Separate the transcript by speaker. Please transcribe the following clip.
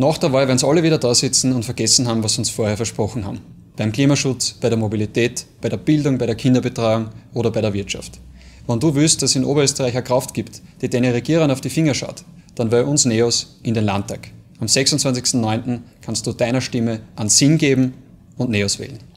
Speaker 1: Nach der Wahl werden es alle wieder da sitzen und vergessen haben, was sie uns vorher versprochen haben. Beim Klimaschutz, bei der Mobilität, bei der Bildung, bei der Kinderbetreuung oder bei der Wirtschaft. Wenn du willst, dass es in Oberösterreich eine Kraft gibt, die den Regierern auf die Finger schaut, dann wähl uns Neos in den Landtag. Am 26.09. kannst du deiner Stimme einen Sinn geben und Neos wählen.